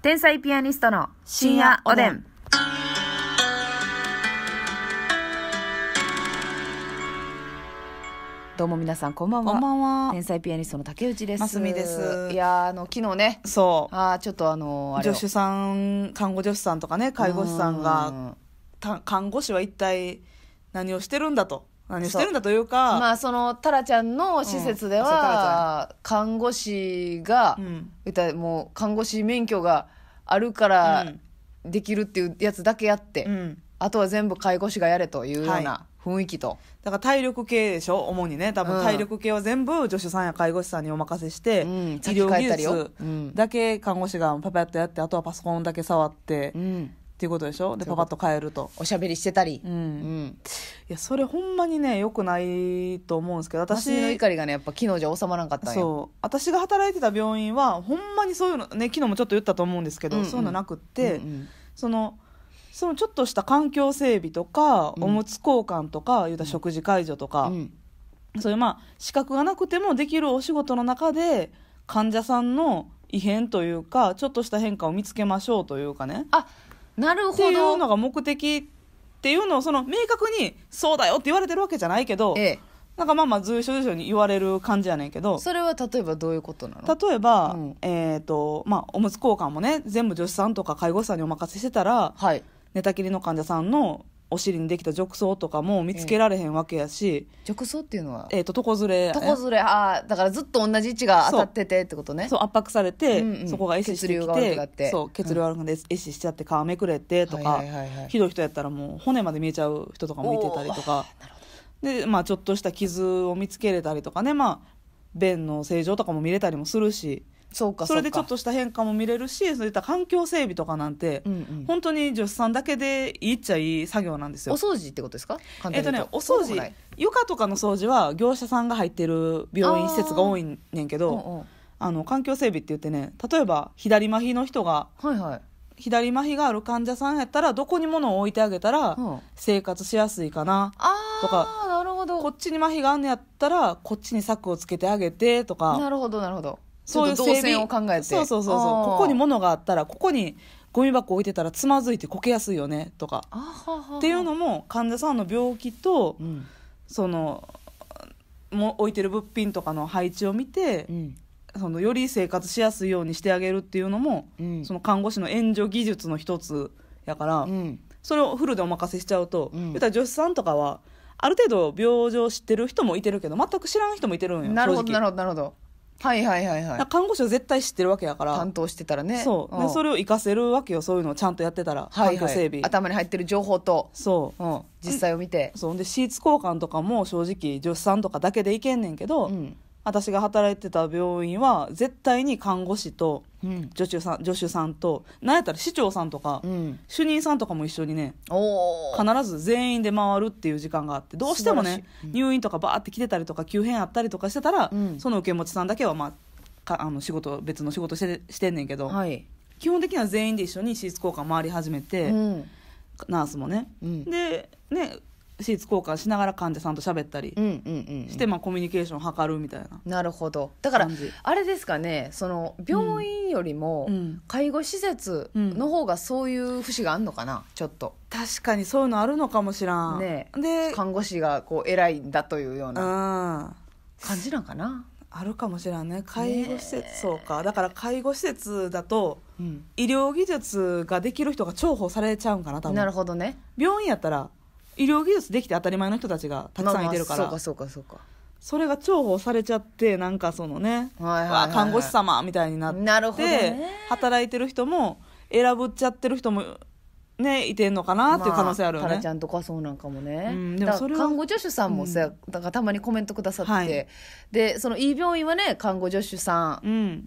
天才ピアニストの深夜おでん。どうも皆さんこんばんは。こんばんは天才ピアニストの竹内です。ますみですいやあの昨日ね、そう。あちょっとあのーあ助手さん、看護助手さんとかね、介護士さんがん、た看護師は一体何をしてるんだと。何してるんだというかまあそのタラちゃんの施設では、看護師が、うん、もう看護師免許があるからできるっていうやつだけやって、うん、あとは全部介護士がやれというような雰囲気と、はい、だから体力系でしょ主にね多分体力系は全部助手さんや介護士さんにお任せして、うん、医療技術だけ看護師がパパッとやってあとはパソコンだけ触って、うんっていうことでしょでパパッと変えるとおしゃべりしてたり、うん、うん、いやそれほんまにねよくないと思うんですけど私の怒りがねやっぱ昨日じゃ収まらんかったそう私が働いてた病院はほんまにそういうのね昨日もちょっと言ったと思うんですけど、うんうん、そういうのなくって、うんうん、そのそのちょっとした環境整備とか、うん、おむつ交換とか言うた食事介助とか、うん、そういうまあ資格がなくてもできるお仕事の中で患者さんの異変というかちょっとした変化を見つけましょうというかねあなるってほいうのど。が目的っていうのをその明確にそうだよって言われてるわけじゃないけど、ええ。なんかまあまあ随所随所に言われる感じやねんけどそれは例えばどういうことなの例えば、うんえっ、とまあおむつ交換もね全部助手さんとか介護士さんにお任せしてたらはい。寝たきりの患者さんのお尻にできた褥瘡とかも見つけられへんわけやし、褥瘡っていうのはえっ、と床ずれ床ずれああだからずっと同じ位置が当たっててってことねそう圧迫されて、うんうん、そこが壊死してきてそう血流悪くなって壊死しちゃって皮めくれてとか、ひどい人やったらもう骨まで見えちゃう人とかもいてたりとかで、まあ、ちょっとした傷を見つけれたりとかね、まあ、便の正常とかも見れたりもするし。そうかそれでちょっとした変化も見れるしそういった環境整備とかなんて、うんうん、本当に助手さんだけでいいっちゃいい作業なんですよお掃除ってことですかえっとねお掃除床とかの掃除は業者さんが入ってる病院施設が多いねんけどあの環境整備って言ってね例えば左麻痺の人が、はいはい、左麻痺がある患者さんやったらどこに物を置いてあげたら生活しやすいかなとか、なるほどこっちに麻痺があんのやったらこっちに柵をつけてあげてとかなるほどなるほどそういう動線を考えてそうそうそうそうここに物があったらここにゴミ箱置いてたらつまずいてこけやすいよねとかっていうのも患者さんの病気と、うん、そのも置いてる物品とかの配置を見て、うん、そのより生活しやすいようにしてあげるっていうのも、うん、その看護師の援助技術の一つやから、それをフルでお任せしちゃうと、うん、たら助手さんとかはある程度病状知ってる人もいてるけど全く知らん人もいてるんよなるほどなるほどなるほどはいはいはいはい看護師を絶対知ってるわけやから担当してたらねそう、でそれを活かせるわけよそういうのをちゃんとやってたら、はいはい、整備頭に入ってる情報とそう、うん、実際を見てそうでシーツ交換とかも正直助手さんとかだけでいけんねんけど、うん、私が働いてた病院は絶対に看護師と助手さん助手さんとなんやったら市長さんとか、うん主任さんとかも一緒にね必ず全員で回るっていう時間があってどうしてもね、うん入院とかバーって来てたりとか急変あったりとかしてたら、うんその受け持ちさんだけは、まあ、かあの仕事別の仕事してしてんねんけど、はい、基本的には全員で一緒に手術交換回り始めて、うんナースもね、うんでねシーツ交換しながら患者さんと喋ったりして、まあ、コミュニケーションを図るみたいななるほどだからあれですかねその病院よりも介護施設の方がそういう節があるのかなちょっと確かにそういうのあるのかもしらんねで看護師がこう偉いんだというような感じなんかな、あるかもしらんね介護施設、そうかだから介護施設だとうん、医療技術ができる人が重宝されちゃうんかな多分なるほどね病院やったら医療技術できて当たり前の人たちがたくさんいてるから、まあまあそうかそうかそうかそれが重宝されちゃってなんかそのね、はいはいはい看護師様みたいになってなるほど、ね、働いてる人も選ぶっちゃってる人もねいてんのかなっていう可能性あるよね、まあ、ラちゃんとかそうなんかもね、うん、でもそれ看護助手さんもさ、うん、だからたまにコメントくださって、はい、でそのいい病院はね看護助手さん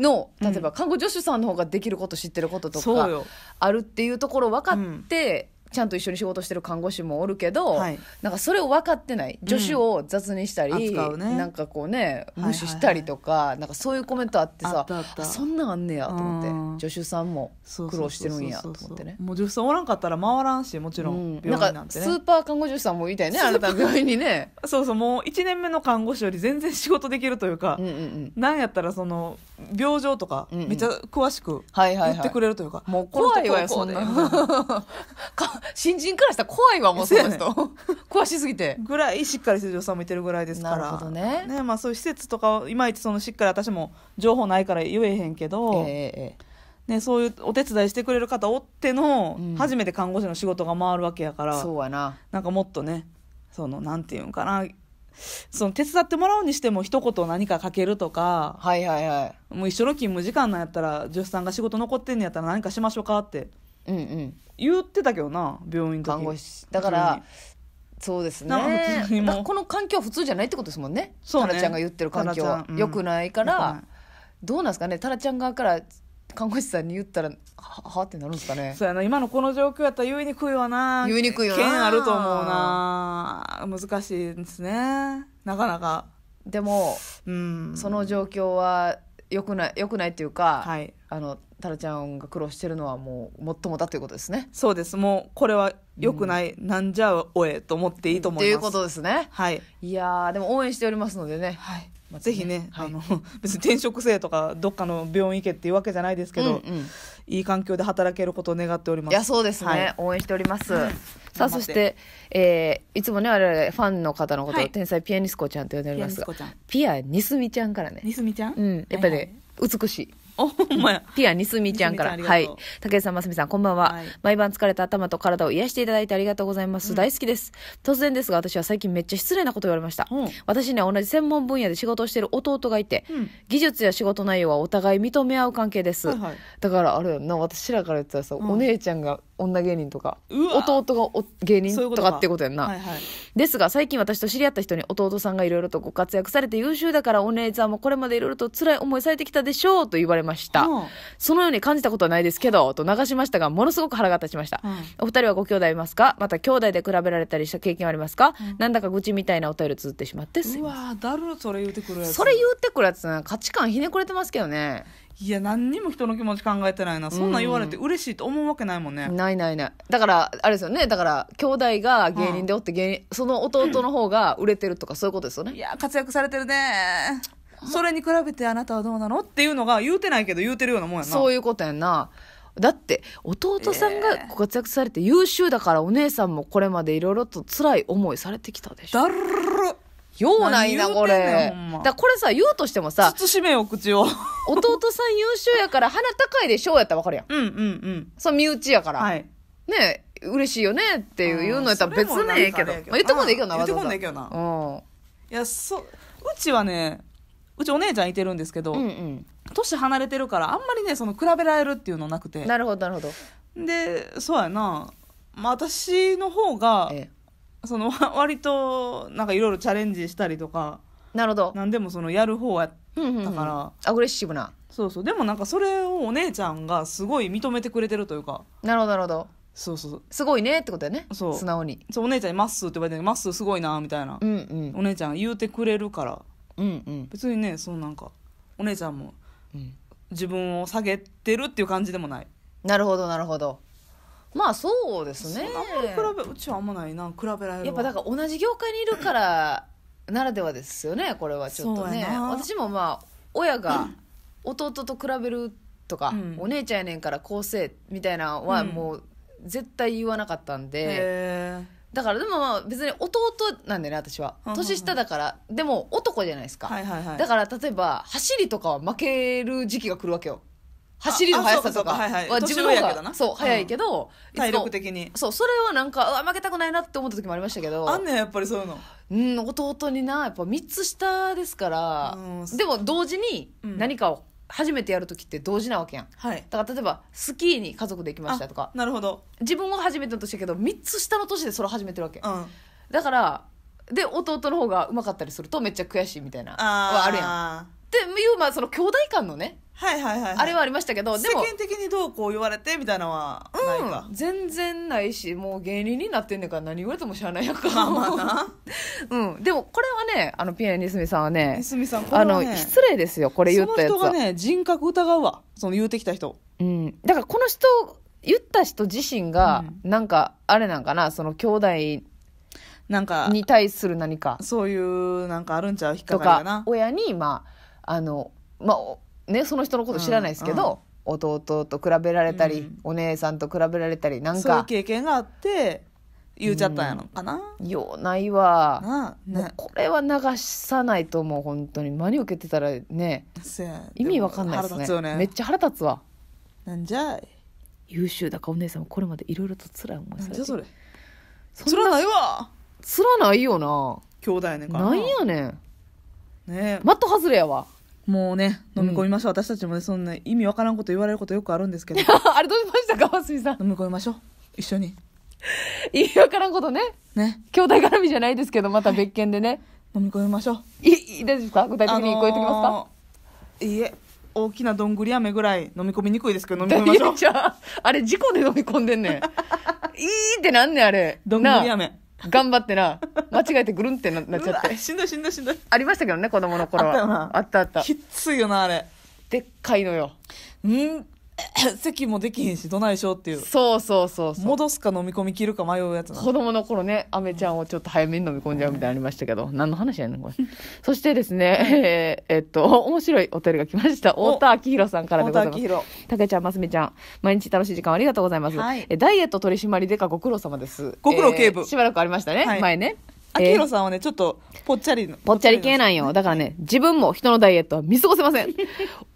の、うん、例えば看護助手さんの方ができること知ってることとかあるっていうところ分かって、ちゃんと一緒に仕事してる看護師もおるけど、はいなんかそれを分かってない助手を雑にしたり、扱うねなんかこうね無視したりとか、なんかそういうコメントあってあさったあったそんなんあんねやと思って助手さんも苦労してるんやと思ってね。もう助手さんおらんかったら回らんしもちろん病院ななんんかスーパー看護助手さんもいたよねあなた病院にね。そうそうもう1年目の看護師より全然仕事できるというか、うんうんうんなんやったらその病状とかめっちゃ詳しく言ってくれるというか、もう怖いわよそんな 新人からしたら怖いわもうその人、ね、詳しすぎてぐらいしっかり施錠さんもいてるぐらいですからね、ね、まあ、そういう施設とかいまいちそのしっかり私も情報ないから言えへんけど、えーね、そういうお手伝いしてくれる方おっての、初めて看護師の仕事が回るわけやからそうやななんかもっとねそのなんていうんかなその手伝ってもらうにしても一言何かかけるとか、はいはいはい。もう一緒の勤務時間なんやったら助手さんが仕事残ってんのやったら何かしましょうかってうんうん。言ってたけどな病院と看護師。だから、そうですね。この環境は普通じゃないってことですもんね。そうねタラちゃんが言ってる環境はうん良くないから、どうなんですかね。タラちゃん側から看護師さんに言ったらははってなるんですかねそうやな今のこの状況やったら言いにくいわな言いにくいよなあると思うな難しいですねなかなかでも、うん、その状況はよくないよくないっていうか、はい、あのタラちゃんが苦労してるのはもうもっともだということですねそうですもうこれはよくない、うん、なんじゃおえと思っていいと思いますということですねはいいやでも応援しておりますのでねはいまあ、ぜひね、はい、あの 別に転職生とかどっかの病院行けっていうわけじゃないですけど、うんうん、いい環境で働けることを願っておりますいやそうですね、はい、応援しております、うん、さあそして、えー、いつもね我々ファンの方のことを、はい、天才ピアニスコちゃんと呼んでおりますがピアニスミちゃんからねニスミちゃん、うん、やっぱり、ね、美しいおほんまや。ピアニスミちゃんから。はい。竹内さん、ますみさん、こんばんは、はい、毎晩疲れた頭と体を癒していただいてありがとうございます。うん、大好きです。突然ですが、私は最近めっちゃ失礼なこと言われました。うん、私には同じ専門分野で仕事をしている弟がいて、うん、技術や仕事内容はお互い認め合う関係です。はいはい、だから、あれな、私らから言ったらさ、お姉ちゃんが、女芸人とか弟がお芸人とかってことやんな、はいはい、ですが最近私と知り合った人に弟さんがいろいろとご活躍されて優秀だからお姉ちゃんもこれまでいろいろと辛い思いされてきたでしょうと言われました、うん、そのように感じたことはないですけどと流しましたがものすごく腹が立ちました、うん、お二人はご兄弟いますかまた兄弟で比べられたりした経験はありますか、うん、なんだか愚痴みたいなお便りつづってしまってすまうわだるそれ言うてくるやつそれ言うてくるやつな価値観ひねくれてますけどねいや何にも人の気持ち考えてないなそんなん言われて嬉しいと思うわけないもんね、ないないないだからあれですよねだから兄弟が芸人でおって芸人、その弟の方が売れてるとかそういうことですよね、いや活躍されてるねそれに比べてあなたはどうなのっていうのが言うてないけど言うてるようなもんやなそういうことやんなだって弟さんが活躍されて優秀だからお姉さんもこれまでいろいろと辛い思いされてきたでしょだるようないな、これ。だこれさ、言うとしてもさ、慎めよ、口を。弟さん優秀やから、鼻高いでしょうやったらわかるやん。うんうんうん。そう、身内やから。はい。ねえ、嬉しいよねっていう言うのやったら別にええけど。言ってこんでいいけどな、言ってこんでいいけどな。うん。いや、そう、うちはね、うちお姉ちゃんいてるんですけど、うんうん、年離れてるからあんまりねその比べられるっていうのなくてなるほどなるほどでそうやな、まあ、私の方が、ええその 割となんかいろいろチャレンジしたりとかなるほど何でもそのやる方やったから、うんうんうんアグレッシブなそうそうでもなんかそれをお姉ちゃんがすごい認めてくれてるというかなるほどなるほどそうそうすごいねってことやよねそう素直にそうお姉ちゃんに「まっすー」って言われてまっすーすごいな」みたいな、うんうんお姉ちゃんが言うてくれるからうんうん別にねそうなんかお姉ちゃんもうん自分を下げてるっていう感じでもないなるほどなるほどまあそうですねん比べうちはあんまないな比べられるやっぱだから同じ業界にいるからならではですよねこれはちょっとね私もまあ親が弟と比べるとか、うん、お姉ちゃんやねんからこうせえみたいなのはもう絶対言わなかったんで、うん、だからでもまあ別に弟なんだよね私は年下だから、でも男じゃないですか、はいはいはい、だから例えば走りとかは負ける時期が来るわけよ走りの速さとかは自分の方がそう速いけど、体力的にそうそれはなんか負けたくないなって思った時もありましたけどあんねんやっぱりそういうのうん弟になやっぱ3つ下ですから、でも同時に何かを初めてやる時って同時なわけやん、はい、だから例えばスキーに家族で行きましたとかなるほど自分は初めての年やけど3つ下の年でそれ始めてるわけ、うん、だからで弟の方がうまかったりするとめっちゃ悔しいみたいなはあるやんっていう、まあ、その兄弟間のね、はいはいはい、はい、あれはありましたけど、で世も、間的にどうこう言われてみたいなのはないか、うん、全然ないし、もう芸人になってんねんから何言われても知らないやんか。まあまあな うん。でも、これはね、あの、ピアニスミさんはね、みさんこれあは、の、ね、失礼ですよ、これ言ったやつその人がは。ね人格疑うわその言うてきた人うん。だから、この人、言った人自身が、なんか、あれなんかな、その兄なん弟かに対する何かそういうなんかあるんちゃう引っかかりがな親に、まあ、あのまあねその人のこと知らないですけど、弟と比べられたり、うんお姉さんと比べられたりなんそういうか経験があって言うちゃったんやろかな、ようないわなねこれは流さないと思う本当に真に受けてたらね意味わかんないですねよねめっちゃ腹立つわなんじゃい優秀だかお姉さんもこれまでいろいろと辛い思いされてじゃそれそなつらないわつらないよな兄弟やねんからなんやねんねマット外れやわもうね飲み込みましょう、私たちもねそんな意味わからんこと言われることよくあるんですけど あれどうしましたか川澄さん飲み込みましょう一緒に 意味わからんことねね兄弟絡みじゃないですけどまた別件でね、飲み込みましょういいいですか具体的に聞こえてきますか、あのーいいえ大きなどんぐり飴ぐらい飲み込みにくいですけど 飲み込みましょうああれ事故で飲み込んでんねんいいってなんねんあれどんぐり飴頑張ってな、間違えてぐるんってななっちゃってしんどいしんどいしんどいありましたけどね、子供の頃あったよなあったあったきっついよなあれでっかいのよ。うん咳 もできへんしどないしょうっていうそうそうそうそう戻すか飲み込み切るか迷うやつ子供の頃ねアメちゃんをちょっと早めに飲み込んじゃうみたいなありましたけど、何の話やねんこれ そしてですね、えー、えー、っと面白いお便りが来ました太田明宏さんからでございますたけちゃんますみちゃん毎日楽しい時間ありがとうございます、はい、えダイエット取締りでかご苦労様ですご苦労警部、えー、しばらくありましたね、はい、前ねあきひろさんはね、ちょっと、ぽっちゃりの。ぽっちゃり系なんよ。だからね、自分も人のダイエットは見過ごせません。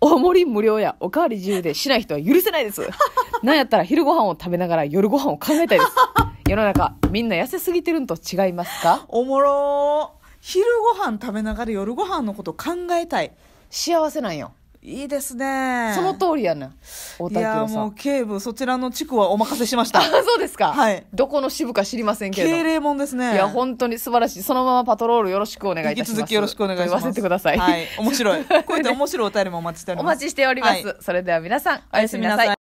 お もり無料や、おかわり自由でしない人は許せないです。なんやったら昼ご飯を食べながら夜ご飯を考えたいです。世の中、みんな痩せすぎてるんと違いますかおもろ昼ご飯食べながら夜ご飯のこと考えたい。幸せなんよ。いいですねその通りやねん太いやもう警部そちらの地区はお任せしましたあ そうですか、はいどこの支部か知りませんけど敬礼もんですねいや本当に素晴らしいそのままパトロールよろしくお願いいたします引き続きよろしくお願いします言わせてください、はい面白い こういった面白いお便りもお待ちしておりますお待ちしております、はいそれでは皆さんおやすみなさい